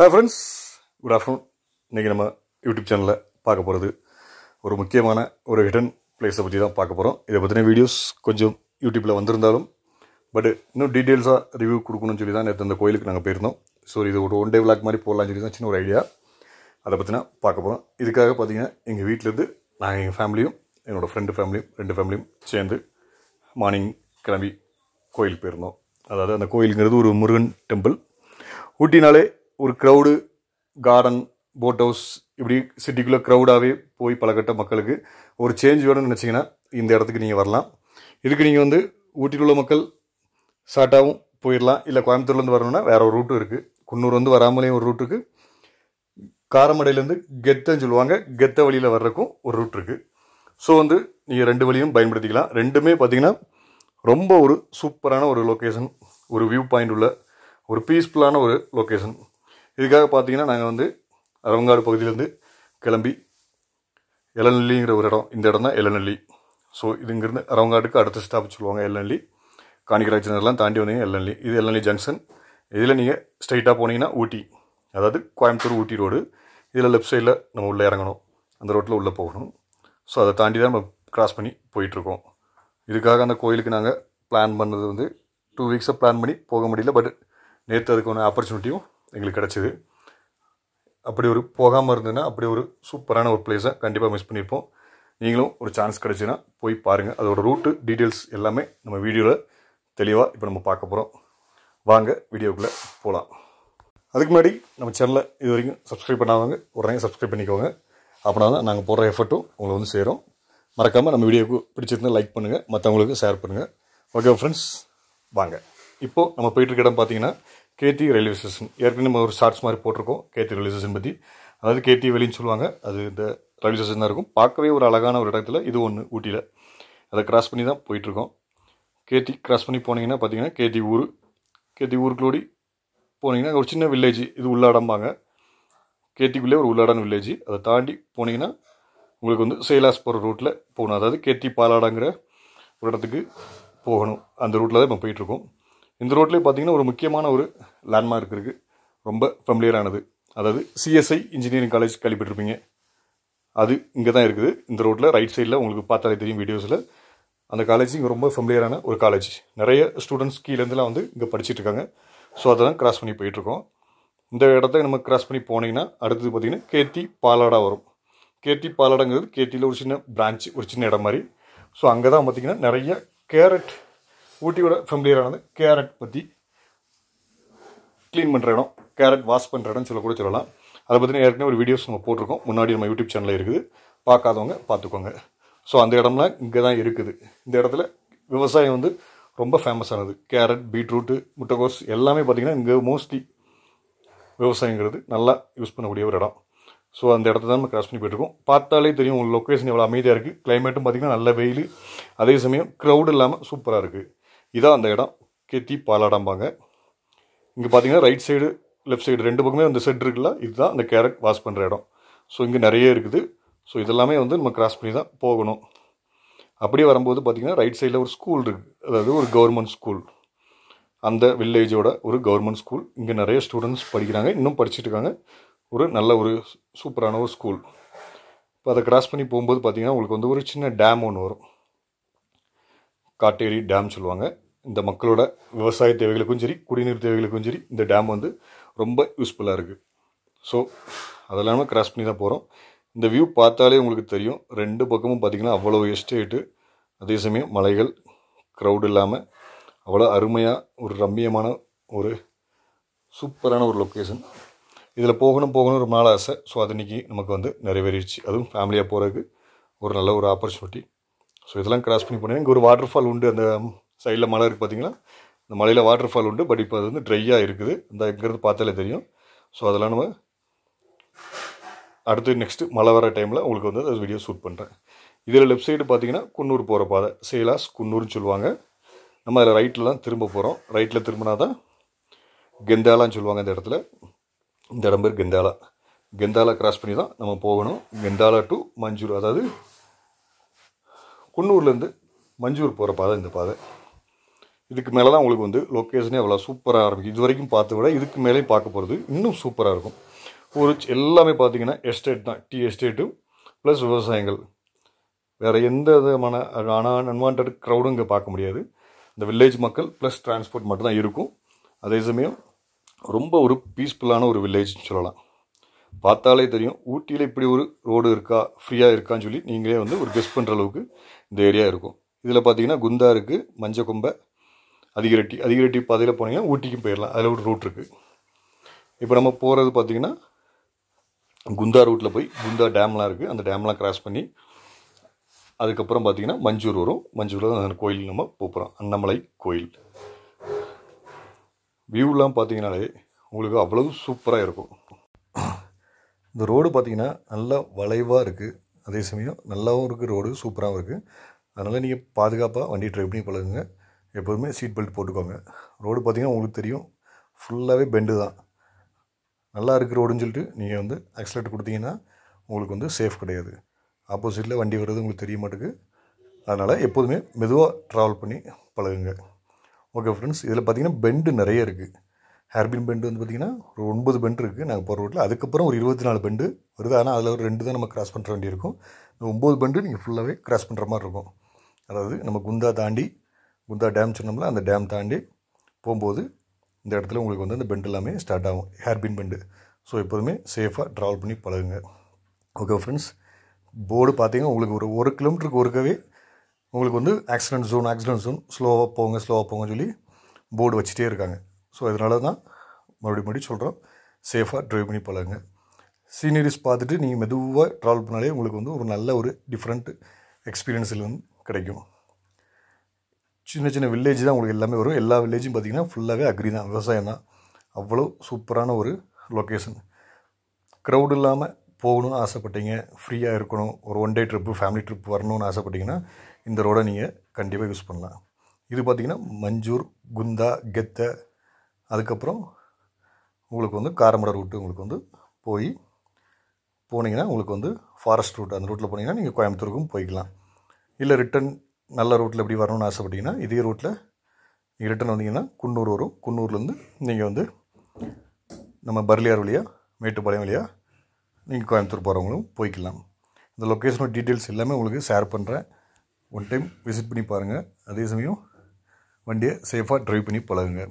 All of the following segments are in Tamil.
ஹாய் ஃப்ரெண்ட்ஸ் குட் ஆஃப்டர்நூன் இன்றைக்கி நம்ம யூடியூப் சேனலில் பார்க்க போகிறது ஒரு முக்கியமான ஒரு ஹிடன் பிளேஸை பற்றி தான் பார்க்க போகிறோம் இதை பற்றின வீடியோஸ் கொஞ்சம் யூடியூப்பில் வந்திருந்தாலும் பட் இன்னும் டீட்டெயில்ஸாக ரிவ்யூ கொடுக்கணும்னு சொல்லி தான் நேற்று அந்த கோயிலுக்கு நாங்கள் போயிருந்தோம் ஸோ இது ஒரு ஒன் டே விளாக் மாதிரி போடலாம்னு சொல்லி தான் சின்ன ஒரு ஐடியா அதை பற்றினா பார்க்க போகிறோம் இதுக்காக பார்த்தீங்கன்னா எங்கள் வீட்டிலேருந்து நாங்கள் எங்கள் ஃபேமிலியும் என்னோடய ஃப்ரெண்டு ஃபேமிலியும் ரெண்டு ஃபேமிலியும் சேர்ந்து மார்னிங் கிளம்பி கோயிலுக்கு போயிருந்தோம் அதாவது அந்த கோயிலுங்கிறது ஒரு முருகன் டெம்பிள் ஊட்டினாலே ஒரு க்ரௌடு கார்டன் போட் ஹவுஸ் இப்படி சிட்டிக்குள்ளே க்ரௌடாகவே போய் பழகட்ட மக்களுக்கு ஒரு சேஞ்ச் வேணும்னு நினச்சிங்கன்னா இந்த இடத்துக்கு நீங்கள் வரலாம் இதுக்கு நீங்கள் வந்து ஊட்டியில் உள்ள மக்கள் ஷார்ட்டாகவும் போயிடலாம் இல்லை கோயம்புத்தூர்லேருந்து வரணும்னா வேறு ஒரு ரூட்டும் இருக்குது குன்னூர் வந்து வராமலேயும் ஒரு ரூட் இருக்குது காரமடையிலேருந்து கெத்தன்னு சொல்லுவாங்க கெத்த வழியில் வர்றதுக்கும் ஒரு ரூட் இருக்குது ஸோ வந்து நீங்கள் ரெண்டு வழியும் பயன்படுத்திக்கலாம் ரெண்டுமே பார்த்திங்கன்னா ரொம்ப ஒரு சூப்பரான ஒரு லொக்கேஷன் ஒரு வியூ பாயிண்ட் உள்ள ஒரு பீஸ்ஃபுல்லான ஒரு லொக்கேஷன் இதுக்காக பார்த்தீங்கன்னா நாங்கள் வந்து அரவங்காடு பகுதியிலேருந்து கிளம்பி எலநெல்லிங்கிற ஒரு இடம் இந்த இடம் தான் எலநெல்லி ஸோ இது இங்கேருந்து அரவங்காட்டுக்கு அடுத்த ஸ்டாப் சொல்லுவாங்க எலநெல்லி காணிக்கராஜனர்லாம் தாண்டி வந்தீங்க எலநெல்லி இது எலநெல்லி ஜங்ஷன் இதில் நீங்கள் ஸ்ட்ரைட்டாக போனீங்கன்னா ஊட்டி அதாவது கோயம்புத்தூர் ஊட்டி ரோடு இதில் லெஃப்ட் சைடில் நம்ம உள்ளே இறங்கணும் அந்த ரோட்டில் உள்ளே போகணும் ஸோ அதை தாண்டி தான் நம்ம க்ராஸ் பண்ணி போயிட்டுருக்கோம் இதுக்காக அந்த கோயிலுக்கு நாங்கள் பிளான் பண்ணது வந்து டூ வீக்ஸாக பிளான் பண்ணி போக முடியல பட் நேற்று அதுக்கான ஆப்பர்ச்சுனிட்டியும் எங்களுக்கு கிடச்சிது அப்படி ஒரு போகாமல் இருந்ததுன்னா அப்படி ஒரு சூப்பரான ஒரு பிளேஸை கண்டிப்பாக மிஸ் பண்ணியிருப்போம் நீங்களும் ஒரு சான்ஸ் கிடச்சின்னா போய் பாருங்கள் அதோடய ரூட்டு டீட்டெயில்ஸ் எல்லாமே நம்ம வீடியோவில் தெளிவாக இப்போ நம்ம பார்க்க போகிறோம் வாங்க வீடியோக்குள்ளே போகலாம் அதுக்கு முன்னாடி நம்ம சேனலை இது வரைக்கும் சப்ஸ்கிரைப் பண்ணாதவங்க உடனே சப்ஸ்கிரைப் பண்ணிக்கோங்க அப்படின்னா தான் நாங்கள் போடுற எஃபர்ட்டும் உங்களை வந்து சேரும் மறக்காமல் நம்ம வீடியோவுக்கு பிடிச்சிருந்தால் லைக் பண்ணுங்கள் மற்றவங்களுக்கு ஷேர் பண்ணுங்கள் ஓகே ஃப்ரெண்ட்ஸ் வாங்க இப்போது நம்ம போயிட்டுருக்க இடம் பார்த்தீங்கன்னா கேடி ரயில்வே ஸ்டேஷன் ஏற்கனவே நம்ம ஒரு ஷார்ட்ஸ் மாதிரி போட்டிருக்கோம் கேடி ரயில்வே ஸ்டேஷன் பற்றி அதாவது கேடி வெளின்னு சொல்லுவாங்க அது இந்த ரயில்வே ஸ்டேஷன் தான் இருக்கும் பார்க்கவே ஒரு அழகான ஒரு இடத்துல இது ஒன்று ஊட்டியில் அதை கிராஸ் பண்ணி தான் போயிட்டுருக்கோம் கேடி கிராஸ் பண்ணி போனீங்கன்னா பார்த்தீங்கன்னா கேடி ஊர் கேத்தி ஊருக்குள்ளோடி போனீங்கன்னா ஒரு சின்ன வில்லேஜ் இது உள்ளாடம்பாங்க கேட்டிக்குள்ளே ஒரு உள்ளாடான வில்லேஜ் அதை தாண்டி போனீங்கன்னா உங்களுக்கு வந்து சேலாஸ் போகிற ரூட்டில் போகணும் அதாவது கேட்டி பாலாடாங்கிற ஒரு இடத்துக்கு போகணும் அந்த ரூட்டில் தான் இப்போ போயிட்டுருக்கோம் இந்த ரோட்லேயே பார்த்தீங்கன்னா ஒரு முக்கியமான ஒரு லேண்ட்மார்க் இருக்குது ரொம்ப ஃபெமிலியரானது அதாவது சிஎஸ்ஐ இன்ஜினியரிங் காலேஜ் கேள்விப்பட்டிருப்பீங்க அது இங்கே தான் இருக்குது இந்த ரோட்டில் ரைட் சைடில் உங்களுக்கு பார்த்தாலே தெரியும் வீடியோஸில் அந்த காலேஜ் இங்கே ரொம்ப ஃபெமிலியரான ஒரு காலேஜ் நிறைய ஸ்டூடெண்ட்ஸ் கீழேருந்துலாம் வந்து இங்கே படிச்சுட்டு இருக்காங்க ஸோ அதை தான் கிராஸ் பண்ணி போயிட்டுருக்கோம் இந்த இடத்த நம்ம கிராஸ் பண்ணி போனீங்கன்னா அடுத்தது பார்த்திங்கன்னா கேத்தி பாலாடா வரும் கேத்தி பாலாடாங்கிறது கேத்தியில் ஒரு சின்ன பிரான்ச் ஒரு சின்ன இடம் மாதிரி ஸோ அங்கே தான் பார்த்திங்கன்னா நிறைய கேரட் ஊட்டியோட ஃபெமிலியரானது கேரட் பற்றி க்ளீன் பண்ணுற இடம் கேரட் வாஷ் பண்ணுற இடம்னு சொல்ல கூட சொல்லலாம் அதை பற்றின ஏற்கனவே ஒரு வீடியோஸ் நம்ம போட்டிருக்கோம் முன்னாடி நம்ம யூடியூப் சேனலில் இருக்குது பார்க்காதவங்க பார்த்துக்கோங்க ஸோ அந்த இடம்லாம் இங்கே தான் இருக்குது இந்த இடத்துல விவசாயம் வந்து ரொம்ப ஃபேமஸானது கேரட் பீட்ரூட்டு முட்டைகோஸ் எல்லாமே பார்த்திங்கன்னா இங்கே மோஸ்ட்லி விவசாயங்கிறது நல்லா யூஸ் பண்ணக்கூடிய ஒரு இடம் ஸோ அந்த இடத்த தான் நம்ம கிராஸ் பண்ணி போயிட்டுருக்கோம் பார்த்தாலே தெரியும் உங்கள் லொக்கேஷன் எவ்வளோ அமைதியாக இருக்குது கிளைமேட்டும் பார்த்திங்கன்னா நல்ல வெயில் அதே சமயம் க்ரௌடு இல்லாமல் சூப்பராக இருக்குது இதான் அந்த இடம் கேத்தி பாலாடாம்பாங்க இங்கே பார்த்தீங்கன்னா ரைட் சைடு லெஃப்ட் சைடு ரெண்டு பக்கமே அந்த செட் இருக்குல்ல இதுதான் அந்த கேரட் வாஷ் பண்ணுற இடம் ஸோ இங்கே நிறைய இருக்குது ஸோ இதெல்லாமே வந்து நம்ம கிராஸ் பண்ணி தான் போகணும் அப்படியே வரும்போது பார்த்திங்கன்னா ரைட் சைடில் ஒரு ஸ்கூல் இருக்குது அதாவது ஒரு கவர்மெண்ட் ஸ்கூல் அந்த வில்லேஜோட ஒரு கவர்மெண்ட் ஸ்கூல் இங்கே நிறைய ஸ்டூடெண்ட்ஸ் படிக்கிறாங்க இன்னும் படிச்சுட்டு இருக்காங்க ஒரு நல்ல ஒரு சூப்பரான ஒரு ஸ்கூல் இப்போ அதை கிராஸ் பண்ணி போகும்போது பார்த்திங்கன்னா உங்களுக்கு வந்து ஒரு சின்ன டேம் ஒன்று வரும் காட்டேரி டேம் சொல்லுவாங்க இந்த மக்களோட விவசாய தேவைகளுக்கும் சரி குடிநீர் தேவைகளுக்கும் சரி இந்த டேம் வந்து ரொம்ப யூஸ்ஃபுல்லாக இருக்குது ஸோ அதெல்லாமே கிராஸ் பண்ணி தான் போகிறோம் இந்த வியூ பார்த்தாலே உங்களுக்கு தெரியும் ரெண்டு பக்கமும் பார்த்திங்கன்னா அவ்வளோ எஸ்டேட்டு அதே சமயம் மலைகள் க்ரௌட் இல்லாமல் அவ்வளோ அருமையாக ஒரு ரம்மியமான ஒரு சூப்பரான ஒரு லொக்கேஷன் இதில் போகணும் போகணும் ரொம்ப நாள் ஆசை ஸோ அது இன்றைக்கி நமக்கு வந்து நிறைவேறிடுச்சு அதுவும் ஃபேமிலியாக போகிறதுக்கு ஒரு நல்ல ஒரு ஆப்பர்ச்சுனிட்டி ஸோ இதெல்லாம் கிராஸ் பண்ணி போனீங்கன்னா இங்கே ஒரு வாட்டர் ஃபால் உண்டு அந்த சைடில் மலை இருக்குது பார்த்தீங்கன்னா இந்த மலையில் வாட்டர் ஃபால் உண்டு பட் இப்போ அது வந்து ட்ரையாக இருக்குது இந்த இங்கேருந்து பார்த்தாலே தெரியும் ஸோ அதெல்லாம் நம்ம அடுத்து நெக்ஸ்ட்டு மழை வர டைமில் உங்களுக்கு வந்து அது வீடியோ ஷூட் பண்ணுறேன் இதில் லெஃப்ட் சைடு பார்த்தீங்கன்னா குன்னூர் போகிற பாதை சேலாஸ் குன்னூர்னு சொல்லுவாங்க நம்ம அதில் ரைட்டில் தான் திரும்ப போகிறோம் ரைட்டில் திரும்பினா தான் கெந்தாலான்னு சொல்லுவாங்க இந்த இடத்துல இந்த இடம் பேர் கெந்தாலா கெந்தாலா கிராஸ் பண்ணி தான் நம்ம போகணும் கெந்தாலா டு மஞ்சூர் அதாவது குன்னூர்லேருந்து மஞ்சூர் போகிற பாதை இந்த பாதை இதுக்கு மேலே தான் உங்களுக்கு வந்து லொக்கேஷனே அவ்வளோ சூப்பராக ஆரம்பிக்கும் இது வரைக்கும் பார்த்து விட இதுக்கு மேலே பார்க்க போகிறது இன்னும் சூப்பராக இருக்கும் ஒரு எல்லாமே பார்த்தீங்கன்னா எஸ்டேட் தான் டீ எஸ்டேட்டு ப்ளஸ் விவசாயங்கள் வேறு எந்த விதமான ஆனால் அன்வான்ட் க்ரௌடும் இங்கே பார்க்க முடியாது இந்த வில்லேஜ் மக்கள் ப்ளஸ் டிரான்ஸ்போர்ட் மட்டும்தான் இருக்கும் அதே சமயம் ரொம்ப ஒரு பீஸ்ஃபுல்லான ஒரு வில்லேஜ்னு சொல்லலாம் பார்த்தாலே தெரியும் ஊட்டியில் இப்படி ஒரு ரோடு இருக்கா ஃப்ரீயாக இருக்கான்னு சொல்லி நீங்களே வந்து ஒரு கெஸ்ட் பண்ணுற அளவுக்கு இந்த ஏரியா இருக்கும் இதில் பார்த்தீங்கன்னா குந்தா இருக்குது மஞ்சக்கும்பை அதிகரட்டி அதிகரட்டி பாதையில் போனீங்கன்னா ஊட்டிக்கும் போயிடலாம் அதில் ஒரு ரூட் இருக்குது இப்போ நம்ம போகிறது பார்த்திங்கன்னா குந்தா ரூட்டில் போய் குந்தா டேம்லாம் இருக்குது அந்த டேம்லாம் கிராஸ் பண்ணி அதுக்கப்புறம் பார்த்திங்கன்னா மஞ்சூர் வரும் மஞ்சூரில் அந்த கோயில் நம்ம போகிறோம் அன்னமலை கோயில் வியூலாம் பார்த்தீங்கனாலே உங்களுக்கு அவ்வளவு சூப்பராக இருக்கும் இந்த ரோடு பார்த்திங்கன்னா நல்லா வளைவாக இருக்குது அதே சமயம் நல்லாவும் இருக்குது ரோடு சூப்பராகவும் இருக்குது அதனால் நீங்கள் பாதுகாப்பாக வண்டி ட்ரைவ் பண்ணி பழகுங்க எப்போதுமே சீட் பெல்ட் போட்டுக்கோங்க ரோடு பார்த்திங்கன்னா உங்களுக்கு தெரியும் ஃபுல்லாகவே பெண்டு தான் நல்லா இருக்கு ரோடுன்னு சொல்லிட்டு நீங்கள் வந்து ஆக்சிலேட் கொடுத்தீங்கன்னா உங்களுக்கு வந்து சேஃப் கிடையாது ஆப்போசிட்டில் வண்டி வர்றது உங்களுக்கு தெரிய மாட்டேங்குது அதனால் எப்போதுமே மெதுவாக ட்ராவல் பண்ணி பழகுங்க ஓகே ஃப்ரெண்ட்ஸ் இதில் பார்த்திங்கன்னா பெண்டு நிறைய இருக்குது ஹேர்பின் பெண்டு வந்து பார்த்திங்கன்னா ஒரு ஒன்பது பெண்டு இருக்குது நாங்கள் போகிற ரோட்டில் அதுக்கப்புறம் ஒரு இருபத்தி நாலு பெண்டு வருது ஆனால் அதில் ஒரு ரெண்டு தான் நம்ம கிராஸ் பண்ணுற வேண்டியிருக்கும் இந்த ஒம்பது பெண்டு நீங்கள் ஃபுல்லாகவே கிராஸ் பண்ணுற மாதிரி இருக்கும் அதாவது நம்ம குந்தா தாண்டி குந்தா டேம் சொன்னோம்ல அந்த டேம் தாண்டி போகும்போது இந்த இடத்துல உங்களுக்கு வந்து அந்த பெண்டு எல்லாமே ஸ்டார்ட் ஆகும் ஹேர்பின் பெண்டு ஸோ எப்போதுமே சேஃபாக ட்ராவல் பண்ணி பழகுங்க ஓகே ஃப்ரெண்ட்ஸ் போர்டு பார்த்தீங்கன்னா உங்களுக்கு ஒரு ஒரு கிலோமீட்டருக்கு ஒருக்கவே உங்களுக்கு வந்து ஆக்சிடென்ட் ஜோன் ஆக்சிடென்ட் ஜோன் ஸ்லோவாக போங்க ஸ்லோவாக போங்கன்னு சொல்லி போர்டு வச்சுட்டே இருக்காங்க ஸோ அதனால தான் மறுபடியும் மறுபடியும் சொல்கிறோம் சேஃபாக ட்ரைவ் பண்ணி போகலாங்க சீனரிஸ் பார்த்துட்டு நீங்கள் மெதுவாக ட்ராவல் பண்ணாலே உங்களுக்கு வந்து ஒரு நல்ல ஒரு டிஃப்ரெண்ட் எக்ஸ்பீரியன்ஸில் வந்து கிடைக்கும் சின்ன சின்ன வில்லேஜ் தான் உங்களுக்கு எல்லாமே வரும் எல்லா வில்லேஜும் பார்த்திங்கன்னா ஃபுல்லாகவே அக்ரி தான் விவசாயம் தான் அவ்வளோ சூப்பரான ஒரு லொக்கேஷன் க்ரௌட் இல்லாமல் போகணும்னு ஆசைப்பட்டீங்க ஃப்ரீயாக இருக்கணும் ஒரு one day trip family trip வரணும்னு ஆசைப்பட்டிங்கன்னா இந்த ரோடை நீங்கள் கண்டிப்பாக யூஸ் பண்ணலாம் இது பார்த்திங்கன்னா மஞ்சூர் குந்தா கெத்தை அதுக்கப்புறம் உங்களுக்கு வந்து காரமடை ரூட்டு உங்களுக்கு வந்து போய் போனீங்கன்னா உங்களுக்கு வந்து ஃபாரஸ்ட் ரூட் அந்த ரூட்டில் போனீங்கன்னா நீங்கள் கோயம்புத்தூருக்கும் போய்க்கலாம் இல்லை ரிட்டன் நல்ல ரூட்டில் எப்படி வரணும்னு ஆசைப்பட்டீங்கன்னா இதே ரூட்டில் நீங்கள் ரிட்டன் வந்தீங்கன்னா குன்னூர் வரும் குன்னூர்லேருந்து நீங்கள் வந்து நம்ம பர்லியார் வழியாக மேட்டுப்பாளையம் வழியாக நீங்கள் கோயம்புத்தூர் போகிறவங்களும் போய்க்கலாம் இந்த லொக்கேஷனோட டீட்டெயில்ஸ் எல்லாமே உங்களுக்கு ஷேர் பண்ணுறேன் ஒன் டைம் விசிட் பண்ணி பாருங்கள் அதே சமயம் வண்டியை சேஃபாக ட்ரைவ் பண்ணி பழகுங்க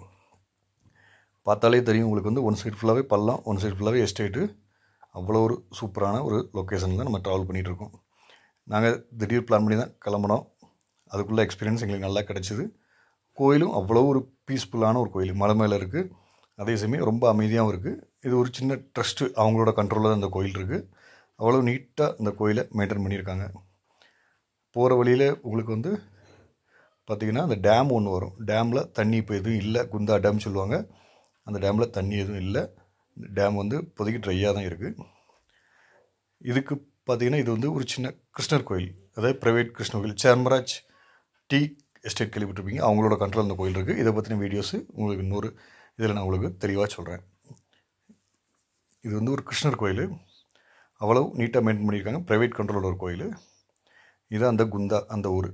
பார்த்தாலே தெரியும் உங்களுக்கு வந்து ஒன் சைடு ஃபுல்லாகவே பள்ளம் ஒன் சைடு ஃபுல்லாகவே எஸ்டேட்டு அவ்வளோ ஒரு சூப்பரான ஒரு லொக்கேஷனில் நம்ம ட்ராவல் பண்ணிகிட்ருக்கோம் நாங்கள் திடீர் பிளான் பண்ணி தான் கிளம்புனோம் அதுக்குள்ளே எக்ஸ்பீரியன்ஸ் எங்களுக்கு நல்லா கிடச்சிது கோயிலும் அவ்வளோ ஒரு பீஸ்ஃபுல்லான ஒரு கோயில் மலை மேலே இருக்குது அதே சமயம் ரொம்ப அமைதியாகவும் இருக்குது இது ஒரு சின்ன ட்ரஸ்ட்டு அவங்களோட கண்ட்ரோலில் தான் அந்த கோயில் இருக்குது அவ்வளோ நீட்டாக அந்த கோயிலை மெயின்டைன் பண்ணியிருக்காங்க போகிற வழியில் உங்களுக்கு வந்து பார்த்திங்கன்னா அந்த டேம் ஒன்று வரும் டேமில் தண்ணி இப்போ எதுவும் இல்லை குந்தா டேம் சொல்லுவாங்க அந்த டேமில் தண்ணி எதுவும் இல்லை டேம் வந்து புதைக்கு ட்ரையாக தான் இருக்குது இதுக்கு பார்த்திங்கன்னா இது வந்து ஒரு சின்ன கிருஷ்ணர் கோயில் அதாவது ப்ரைவேட் கிருஷ்ணர் கோயில் சேர்மராஜ் டீ எஸ்டேட் கேள்விப்பட்டிருப்பீங்க அவங்களோட கண்ட்ரோல் அந்த கோயில் இருக்குது இதை பற்றின வீடியோஸு உங்களுக்கு இன்னொரு இதில் நான் உங்களுக்கு தெளிவாக சொல்கிறேன் இது வந்து ஒரு கிருஷ்ணர் கோயில் அவ்வளோ நீட்டாக மெயின்டைன் பண்ணியிருக்காங்க ப்ரைவேட் கண்ட்ரோலில் ஒரு கோயில் இது அந்த குந்தா அந்த ஊர்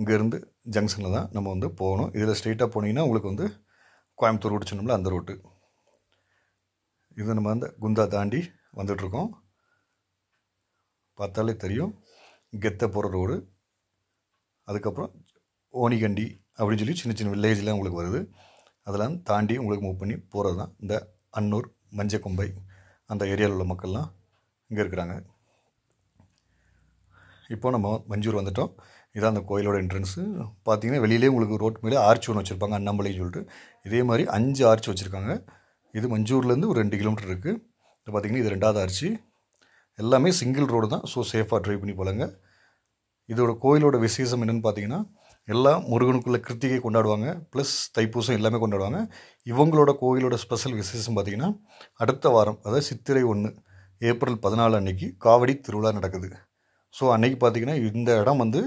இங்கேருந்து ஜங்ஷனில் தான் நம்ம வந்து போகணும் இதில் ஸ்ட்ரெயிட்டாக போனீங்கன்னா உங்களுக்கு வந்து கோயம்புத்தூர் ரோடு சொன்னோம்ல அந்த ரோட்டு இது நம்ம அந்த குந்தா தாண்டி வந்துட்ருக்கோம் பார்த்தாலே தெரியும் கெத்த போகிற ரோடு அதுக்கப்புறம் ஓனிகண்டி அப்படின்னு சொல்லி சின்ன சின்ன வில்லேஜ்லாம் உங்களுக்கு வருது அதெல்லாம் தாண்டி உங்களுக்கு மூவ் பண்ணி போகிறது தான் இந்த அன்னூர் மஞ்சக்கொம்பை அந்த ஏரியாவில் உள்ள மக்கள்லாம் இங்கே இருக்கிறாங்க இப்போ நம்ம மஞ்சூர் வந்துட்டோம் இதான் அந்த கோயிலோட என்ட்ரன்ஸு பார்த்தீங்கன்னா வெளியிலே உங்களுக்கு ரோட் மேலே ஆர்ச் ஒன்று வச்சுருப்பாங்க அண்ணாமலைன்னு சொல்லிட்டு இதே மாதிரி அஞ்சு ஆர்ச் வச்சுருக்காங்க இது மஞ்சூர்லேருந்து ஒரு ரெண்டு கிலோமீட்டர் இருக்குது இது பார்த்திங்கன்னா இது ரெண்டாவது ஆர்ச்சி எல்லாமே சிங்கிள் ரோடு தான் ஸோ சேஃபாக ட்ரைவ் பண்ணி போலங்க இதோட கோயிலோட விசேஷம் என்னென்னு பார்த்தீங்கன்னா எல்லாம் முருகனுக்குள்ள கிருத்திகை கொண்டாடுவாங்க ப்ளஸ் தைப்பூசம் எல்லாமே கொண்டாடுவாங்க இவங்களோட கோயிலோட ஸ்பெஷல் விசேஷம் பார்த்திங்கன்னா அடுத்த வாரம் அதாவது சித்திரை ஒன்று ஏப்ரல் பதினாலு அன்னைக்கு காவடி திருவிழா நடக்குது ஸோ அன்றைக்கி பார்த்திங்கன்னா இந்த இடம் வந்து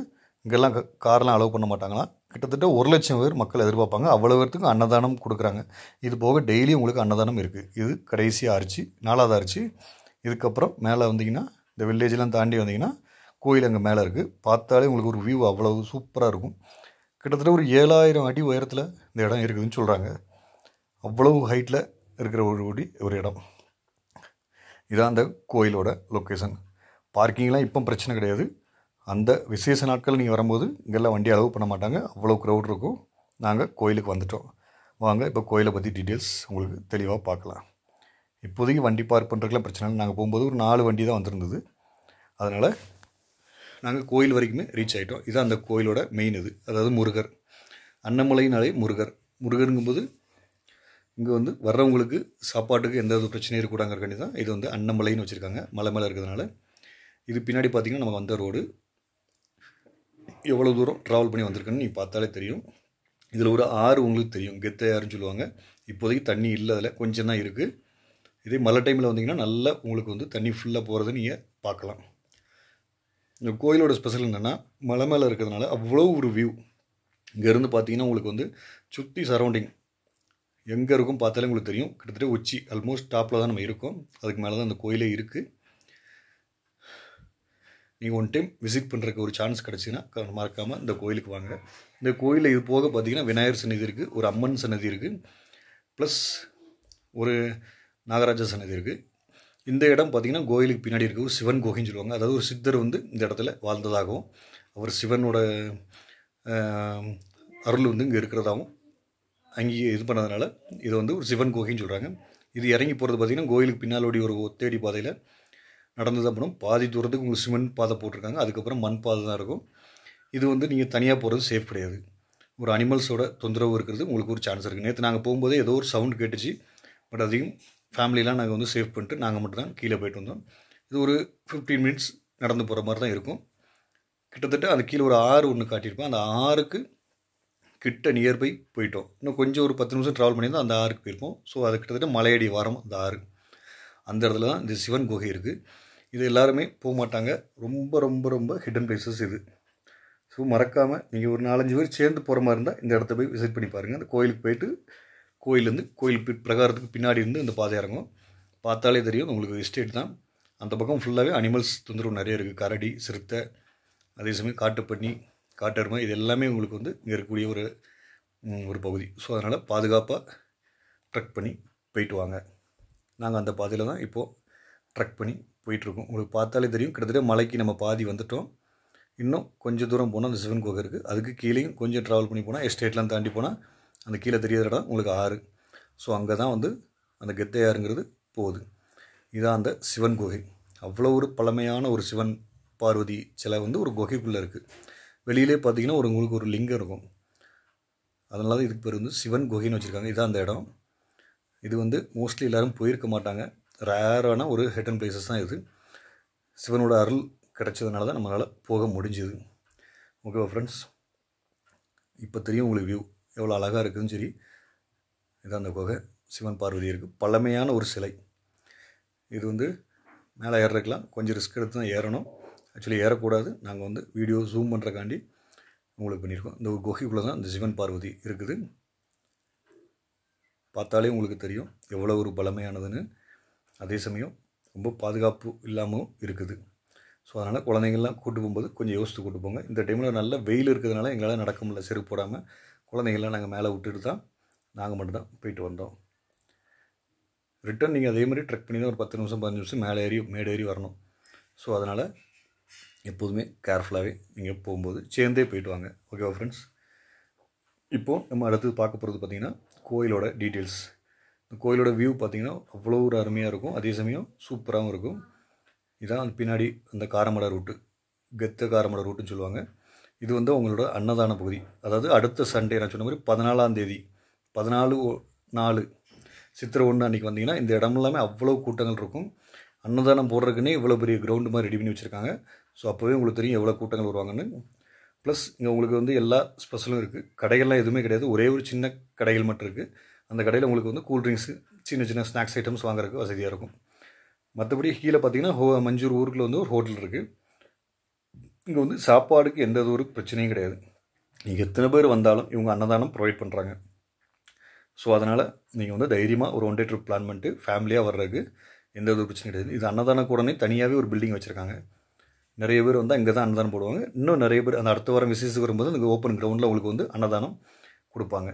இங்கெல்லாம் கார்லாம் அலோவ் பண்ண மாட்டாங்களாம் கிட்டத்தட்ட ஒரு லட்சம் பேர் மக்கள் எதிர்பார்ப்பாங்க அவ்வளோ பேர்த்துக்கும் அன்னதானம் கொடுக்குறாங்க இது போக டெய்லி உங்களுக்கு அன்னதானம் இருக்குது இது கடைசி ஆர்ச்சி நாலாவது ஆர்ச்சி இதுக்கப்புறம் மேலே வந்தீங்கன்னா இந்த வில்லேஜ்லாம் தாண்டி வந்தீங்கன்னா கோயில் அங்கே மேலே இருக்குது பார்த்தாலே உங்களுக்கு ஒரு வியூ அவ்வளோ சூப்பராக இருக்கும் கிட்டத்தட்ட ஒரு ஏழாயிரம் அடி உயரத்தில் இந்த இடம் இருக்குதுன்னு சொல்கிறாங்க அவ்வளவு ஹைட்டில் இருக்கிற ஒரு ஒடி ஒரு இடம் இதான் அந்த கோயிலோட லொக்கேஷன் பார்க்கிங்லாம் இப்போ பிரச்சனை கிடையாது அந்த விசேஷ நாட்கள் நீங்கள் வரும்போது இங்கெல்லாம் வண்டி அளவு பண்ண மாட்டாங்க அவ்வளோ க்ரௌட் இருக்கும் நாங்கள் கோயிலுக்கு வந்துட்டோம் வாங்க இப்போ கோயிலை பற்றி டீட்டெயில்ஸ் உங்களுக்கு தெளிவாக பார்க்கலாம் இப்போதைக்கு வண்டி பார்க் பண்ணுறதுக்குலாம் பிரச்சனை நாங்கள் போகும்போது ஒரு நாலு வண்டி தான் வந்திருந்தது அதனால் நாங்கள் கோயில் வரைக்குமே ரீச் ஆகிட்டோம் இதுதான் அந்த கோயிலோட மெயின் இது அதாவது முருகர் அன்னமலைனாலே முருகர் முருகருங்கும்போது இங்கே வந்து வர்றவங்களுக்கு சாப்பாட்டுக்கு எந்த ஒரு பிரச்சனையும் இருக்கக்கூடாங்கிற தான் இது வந்து அன்னமலைன்னு வச்சுருக்காங்க மலை மேலே இருக்கிறதுனால இது பின்னாடி பார்த்திங்கன்னா நம்ம வந்த ரோடு எவ்வளோ தூரம் ட்ராவல் பண்ணி வந்திருக்குன்னு நீ பார்த்தாலே தெரியும் இதில் ஒரு ஆறு உங்களுக்கு தெரியும் கெத்த சொல்லுவாங்க இப்போதைக்கு தண்ணி இல்லை அதில் கொஞ்சம் தான் இருக்குது இதே மழை டைமில் வந்தீங்கன்னா நல்லா உங்களுக்கு வந்து தண்ணி ஃபுல்லாக போகிறத நீங்கள் பார்க்கலாம் இந்த கோயிலோட ஸ்பெஷல் என்னென்னா மலை மேலே இருக்கிறதுனால அவ்வளோ ஒரு வியூ இங்கேருந்து பார்த்தீங்கன்னா உங்களுக்கு வந்து சுற்றி சரௌண்டிங் எங்கே இருக்கும் பார்த்தாலே உங்களுக்கு தெரியும் கிட்டத்தட்ட உச்சி ஆல்மோஸ்ட் டாப்பில் தான் நம்ம இருக்கோம் அதுக்கு மேலே தான் அந்த கோயிலே இருக்குது நீங்கள் ஒன் டைம் விசிட் பண்ணுறக்கு ஒரு சான்ஸ் கிடச்சிங்கன்னா மறக்காமல் இந்த கோயிலுக்கு வாங்க இந்த கோயிலில் இது போக பார்த்தீங்கன்னா விநாயகர் சன்னதி இருக்குது ஒரு அம்மன் சன்னதி இருக்குது ப்ளஸ் ஒரு நாகராஜ சன்னதி இருக்குது இந்த இடம் பார்த்திங்கன்னா கோயிலுக்கு பின்னாடி இருக்க ஒரு சிவன் கோகின்னு சொல்லுவாங்க அதாவது ஒரு சித்தர் வந்து இந்த இடத்துல வாழ்ந்ததாகவும் அவர் சிவனோட அருள் வந்து இங்கே இருக்கிறதாகவும் அங்கேயே இது பண்ணதுனால இதை வந்து ஒரு சிவன் கோகின்னு சொல்கிறாங்க இது இறங்கி போகிறது பார்த்திங்கன்னா கோயிலுக்கு பின்னாலோடி ஒரு தேடி பாதையில் நடந்தது அப்புறம் பாதி தூரத்துக்கு உங்களுக்கு சிமெண்ட் பாதை போட்டிருக்காங்க அதுக்கப்புறம் மண் பாதை தான் இருக்கும் இது வந்து நீங்கள் தனியாக போகிறது சேஃப் கிடையாது ஒரு அனிமல்ஸோட தொந்தரவு இருக்கிறது உங்களுக்கு ஒரு சான்ஸ் இருக்குது நேற்று நாங்கள் போகும்போது ஏதோ ஒரு சவுண்ட் கேட்டுச்சு பட் அதையும் ஃபேமிலிலாம் நாங்கள் வந்து சேஃப் பண்ணிட்டு நாங்கள் மட்டும்தான் கீழே போயிட்டு வந்தோம் இது ஒரு ஃபிஃப்டீன் மினிட்ஸ் நடந்து போகிற மாதிரி தான் இருக்கும் கிட்டத்தட்ட அந்த கீழே ஒரு ஆறு ஒன்று காட்டியிருப்போம் அந்த ஆறுக்கு கிட்ட நியர்பை போயிட்டோம் இன்னும் கொஞ்சம் ஒரு பத்து நிமிஷம் ட்ராவல் பண்ணியிருந்தோம் அந்த ஆறுக்கு போயிருப்போம் ஸோ அது கிட்டத்தட்ட மலையடி வாரம் அந்த ஆறு அந்த இடத்துல தான் இந்த சிவன் குகை இருக்குது இது எல்லாருமே போக மாட்டாங்க ரொம்ப ரொம்ப ரொம்ப ஹிடன் பிளேசஸ் இது ஸோ மறக்காமல் நீங்கள் ஒரு நாலஞ்சு பேர் சேர்ந்து போகிற மாதிரி இருந்தால் இந்த இடத்த போய் விசிட் பண்ணி பாருங்கள் அந்த கோயிலுக்கு போயிட்டு கோயிலேருந்து கோயில் பிரகாரத்துக்கு பின்னாடி இருந்து இந்த பாதை இறங்கும் பார்த்தாலே தெரியும் உங்களுக்கு எஸ்டேட் தான் அந்த பக்கம் ஃபுல்லாகவே அனிமல்ஸ் தொந்தரவு நிறைய இருக்குது கரடி சிறுத்தை அதே சமயம் காட்டுப்பண்ணி காட்டருமை இது எல்லாமே உங்களுக்கு வந்து இங்கே இருக்கக்கூடிய ஒரு ஒரு பகுதி ஸோ அதனால் பாதுகாப்பாக ட்ரக் பண்ணி போயிட்டு வாங்க நாங்கள் அந்த பாதையில் தான் இப்போது ட்ரக் பண்ணி போயிட்டுருக்கும் உங்களுக்கு பார்த்தாலே தெரியும் கிட்டத்தட்ட மலைக்கு நம்ம பாதி வந்துவிட்டோம் இன்னும் கொஞ்சம் தூரம் போனால் அந்த சிவன் குகை இருக்குது அதுக்கு கீழேயும் கொஞ்சம் ட்ராவல் பண்ணி போனால் எஸ்டேட்லாம் தாண்டி போனால் அந்த கீழே தெரியாத இடம் உங்களுக்கு ஆறு ஸோ அங்கே தான் வந்து அந்த கெத்தையாருங்கிறது போகுது இதான் அந்த சிவன் குகை அவ்வளோ ஒரு பழமையான ஒரு சிவன் பார்வதி சிலை வந்து ஒரு குகைக்குள்ளே இருக்குது வெளியிலே பார்த்தீங்கன்னா ஒரு உங்களுக்கு ஒரு லிங்கம் இருக்கும் அதனால தான் இதுக்கு பேர் வந்து சிவன் குகைன்னு வச்சுருக்காங்க இதான் அந்த இடம் இது வந்து மோஸ்ட்லி எல்லோரும் போயிருக்க மாட்டாங்க ரேரான ஒரு ஹெட் அண்ட் பிளேசஸ் தான் இது சிவனோட அருள் கிடைச்சதுனால தான் நம்மளால் போக முடிஞ்சுது ஓகேவா ஃப்ரெண்ட்ஸ் இப்போ தெரியும் உங்களுக்கு வியூ எவ்வளோ அழகாக இருக்குதுன்னு சரி இதான் அந்த குகை சிவன் பார்வதி இருக்குது பழமையான ஒரு சிலை இது வந்து மேலே ஏறக்கலாம் கொஞ்சம் ரிஸ்க் எடுத்து தான் ஏறணும் ஆக்சுவலி ஏறக்கூடாது நாங்கள் வந்து வீடியோ ஜூம் பண்ணுறக்காண்டி உங்களுக்கு பண்ணியிருக்கோம் இந்த குகைக்குள்ளே தான் இந்த சிவன் பார்வதி இருக்குது பார்த்தாலே உங்களுக்கு தெரியும் எவ்வளோ ஒரு பழமையானதுன்னு அதே சமயம் ரொம்ப பாதுகாப்பு இல்லாமல் இருக்குது ஸோ அதனால் குழந்தைங்கள்லாம் கூட்டு போகும்போது கொஞ்சம் யோசித்து கூட்டு போங்க இந்த டைமில் நல்ல வெயில் இருக்கிறதுனால எங்களால் நடக்க முடியல செருப்பு போடாமல் குழந்தைங்கள்லாம் நாங்கள் மேலே விட்டுட்டு தான் நாங்கள் மட்டும்தான் போயிட்டு வந்தோம் ரிட்டர்ன் நீங்கள் அதே மாதிரி ட்ரெக் பண்ணி தான் ஒரு பத்து நிமிஷம் பதினஞ்சு நிமிஷம் மேலே ஏறி மேடு ஏறி வரணும் ஸோ அதனால் எப்போதுமே கேர்ஃபுல்லாகவே நீங்கள் போகும்போது சேர்ந்தே போயிட்டு வாங்க ஓகேவா ஃப்ரெண்ட்ஸ் இப்போது நம்ம அடுத்து பார்க்க போகிறது பார்த்திங்கன்னா கோயிலோட டீட்டெயில்ஸ் இந்த கோயிலோட வியூ பார்த்திங்கன்னா அவ்வளோ ஒரு அருமையாக இருக்கும் அதே சமயம் சூப்பராகவும் இருக்கும் இதான் அந்த பின்னாடி அந்த காரமட ரூட்டு கெத்த காரமட ரூட்டுன்னு சொல்லுவாங்க இது வந்து அவங்களோட அன்னதான பகுதி அதாவது அடுத்த சண்டே நான் சொன்ன மாதிரி பதினாலாம் தேதி பதினாலு நாலு சித்திரை ஒன்று அன்றைக்கி வந்தீங்கன்னா இந்த இடம் எல்லாமே அவ்வளோ கூட்டங்கள் இருக்கும் அன்னதானம் போடுறதுக்குன்னே இவ்வளோ பெரிய கிரவுண்டு மாதிரி ரெடி பண்ணி வச்சுருக்காங்க ஸோ அப்போவே உங்களுக்கு தெரியும் எவ்வளோ கூட்டங்கள் வருவாங்கன்னு ப்ளஸ் இங்கே உங்களுக்கு வந்து எல்லா ஸ்பெஷலும் இருக்குது கடைகள்லாம் எதுவுமே கிடையாது ஒரே ஒரு சின்ன கடைகள் மட்டும் இருக்குது அந்த கடையில் உங்களுக்கு வந்து கூல் சின்ன சின்ன ஸ்நாக்ஸ் ஐட்டம்ஸ் வாங்குறதுக்கு வசதியாக இருக்கும் மற்றபடி கீழே பார்த்தீங்கன்னா ஹோ மஞ்சூர் ஊருக்குள்ள வந்து ஒரு ஹோட்டல் இருக்குது இங்கே வந்து சாப்பாடுக்கு எந்த ஒரு பிரச்சனையும் கிடையாது நீங்கள் எத்தனை பேர் வந்தாலும் இவங்க அன்னதானம் ப்ரொவைட் பண்ணுறாங்க ஸோ அதனால் நீங்கள் வந்து தைரியமாக ஒரு ஒன் டே ட்ரிப் பிளான் பண்ணிட்டு ஃபேமிலியாக வர்றதுக்கு எந்த ஒரு பிரச்சனையும் கிடையாது இது அன்னதான கூடனே தனியாகவே ஒரு பில்டிங் வச்சுருக்காங்க நிறைய பேர் வந்து அங்கே தான் அன்னதானம் போடுவாங்க இன்னும் நிறைய பேர் அந்த அடுத்த வாரம் விசேஷத்துக்கு வரும்போது அந்த ஓப்பன் கிரவுண்டில் உங்களுக்கு வந்து அன்னதானம் கொடுப்பாங்க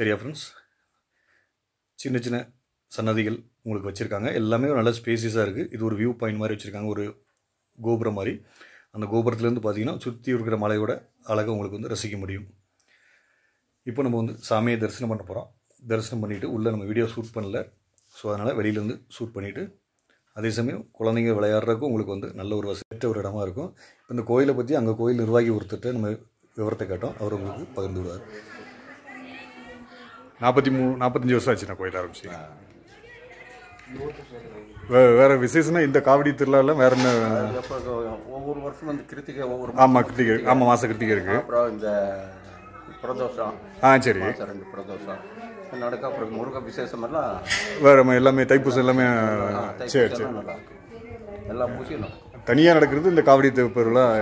சரியா ஃப்ரெண்ட்ஸ் சின்ன சின்ன சன்னதிகள் உங்களுக்கு வச்சுருக்காங்க எல்லாமே ஒரு நல்ல ஸ்பேசிஸாக இருக்குது இது ஒரு வியூ பாயிண்ட் மாதிரி வச்சுருக்காங்க ஒரு கோபுரம் மாதிரி அந்த கோபுரத்துலேருந்து பார்த்தீங்கன்னா சுற்றி இருக்கிற மலையோட அழகாக உங்களுக்கு வந்து ரசிக்க முடியும் இப்போ நம்ம வந்து சாமியை தரிசனம் பண்ண போகிறோம் தரிசனம் பண்ணிவிட்டு உள்ளே நம்ம வீடியோ ஷூட் பண்ணல ஸோ அதனால் வெளியிலேருந்து ஷூட் பண்ணிவிட்டு அதே சமயம் குழந்தைங்க விளையாடுறதுக்கும் உங்களுக்கு வந்து நல்ல ஒரு வசதி ஒரு இடமா இருக்கும் இப்போ இந்த கோயிலை பற்றி அங்கே கோயில் நிர்வாகி ஒருத்தர்கிட்ட நம்ம விவரத்தை கேட்டோம் அவர் உங்களுக்கு பகிர்ந்து விடுவார் நாற்பத்தி மூணு நாற்பத்தஞ்சு வருஷம் ஆச்சு நான் கோயில் ஆரம்பிச்சு வே வேறு விசேஷம்னா இந்த காவடி திருவிழாவில் வேறு என்ன ஒவ்வொரு வருஷம் வந்து கிருத்திகை ஒவ்வொரு ஆமாம் கிருத்திகை ஆமாம் மாத கிருத்திகை இருக்குது அப்புறம் இந்த பிரதோஷம் ஆ சரி ரெண்டு பிரதோஷம் நடக்க அப்புறம் முருக விசேஷம் எல்லாம் வேறு எல்லாமே தைப்பூசம் எல்லாமே சரி சரி எல்லா பூசையும் நடக்கும் தனியாக நடக்கிறது இந்த காவடி திருப்பதிலாம்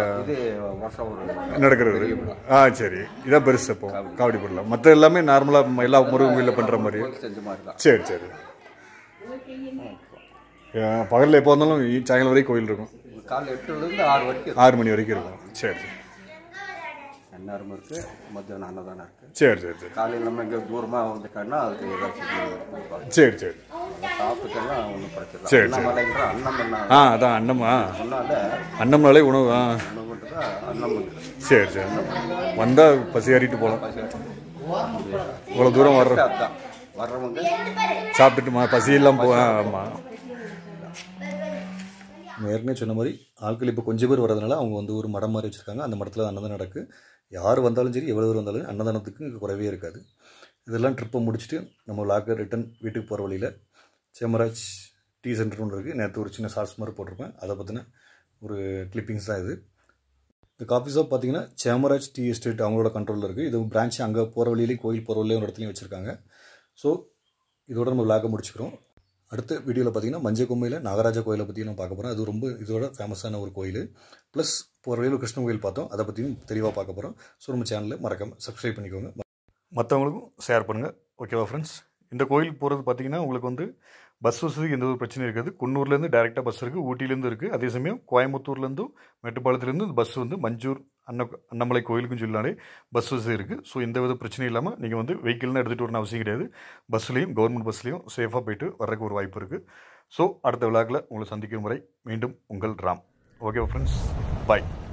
நடக்கிறது ஆ சரி இதான் பெருசு அப்போ காவடி பொருள் மற்ற எல்லாமே நார்மலாக எல்லா முருகன் பண்ணுற மாதிரி சரி சரி பகலில் எப்போ வந்தாலும் சாயங்காலம் வரைக்கும் கோயில் இருக்கும் எட்டுலேருந்து ஆறு வரைக்கும் ஆறு மணி வரைக்கும் இருக்கும் சரி சரி நேரமும் இருக்குது மத்தியானம் அன்னதானம் இருக்குது சரி சரி சரி காலையில் நம்ம இங்கே தூரமாக வந்துட்டோம்னா அதுக்கு ஏதாச்சும் சரி சரி ஒன்றும் பிரச்சனை சரி ஆ அதான் அன்னம்னாலே உணவு ஆ சரி சரி வந்தால் பசி ஏறிட்டு போகலாம் இவ்வளோ தூரம் வர்ற வர்றவங்க சாப்பிட்டுட்டுமா பசியெல்லாம் போ ஆமாம் ஏற்கனவே சொன்ன மாதிரி ஆட்கள் இப்போ கொஞ்சம் பேர் வரதுனால அவங்க வந்து ஒரு மடம் மாதிரி வச்சுருக்காங்க அந்த மடத்தில் அன்னதானம் நடக்கு யார் வந்தாலும் சரி எவ்வளோ தூரம் வந்தாலும் அன்னதானத்துக்கு இங்கே குறைவே இருக்காது இதெல்லாம் ட்ரிப்பை முடிச்சுட்டு நம்ம லாக்கர் ரிட்டன் வீட்டுக்கு போகிற வழியில் சேமராஜ் டீ சென்டர் ஒன்று இருக்குது நேற்று ஒரு சின்ன சாஸ் மாதிரி போட்டிருப்பேன் அதை பற்றின ஒரு கிளிப்பிங்ஸ் தான் இது இந்த காஃபி ஷாப் பார்த்தீங்கன்னா சேமராஜ் டீ எஸ்டேட் அவங்களோட கண்ட்ரோலில் இருக்குது இது பிரான்ச் அங்கே போகிற வழியிலேயும் கோயில் போகிற வழியிலேயும் ஒரு இடத்துலையும் வச்சுருக்காங்க ஸோ இதோட நம்ம லாக்கை முடிச்சுக்கிறோம் அடுத்த வீடியோவில் பார்த்தீங்கன்னா மஞ்சள் கொம்மையில் நாகராஜா கோயிலை பற்றி நான் பார்க்க போகிறோம் அது ரொம்ப இதோட ஃபேமஸான ஒரு கோயில் ப்ளஸ் போகிற வழியில் கிருஷ்ண கோயில் பார்த்தோம் அதை பற்றியும் தெளிவாக பார்க்க போகிறோம் ஸோ நம்ம சேனலில் மறக்காமல் சப்ஸ்கிரைப் பண்ணிக்கோங்க மற்றவங்களுக்கும் ஷேர் பண்ணுங்கள் ஓகேவா ஃப்ரெண்ட்ஸ் இந்த கோயில் போகிறது பார்த்திங்கன்னா உங்களுக்கு வந்து பஸ் வசதிக்கு எந்த ஒரு பிரச்சனையும் இருக்காது குன்னூர்லேருந்து டேரெக்டாக பஸ் இருக்குது ஊட்டிலேருந்து இருக்குது அதே சமயம் கோயம்புத்தூர்லேருந்தும் மெட்டுப்பாளத்துலேருந்து பஸ் வந்து மஞ்சூர் அன்ன அன்னமலை கோயிலுக்கும் சொல்லாலே பஸ் வசதி இருக்குது ஸோ எந்த வித பிரச்சனையும் இல்லாமல் நீங்கள் வந்து வெஹிக்கிள்னு எடுத்துகிட்டு வரணும் அவசியம் கிடையாது பஸ்லேயும் கவர்மெண்ட் பஸ்லேயும் சேஃபாக போயிட்டு வர்றதுக்கு ஒரு வாய்ப்பு இருக்குது ஸோ அடுத்த விழாக்கில் உங்களை சந்திக்கும் முறை மீண்டும் உங்கள் ராம் ஓகே ஃப்ரெண்ட்ஸ் பாய்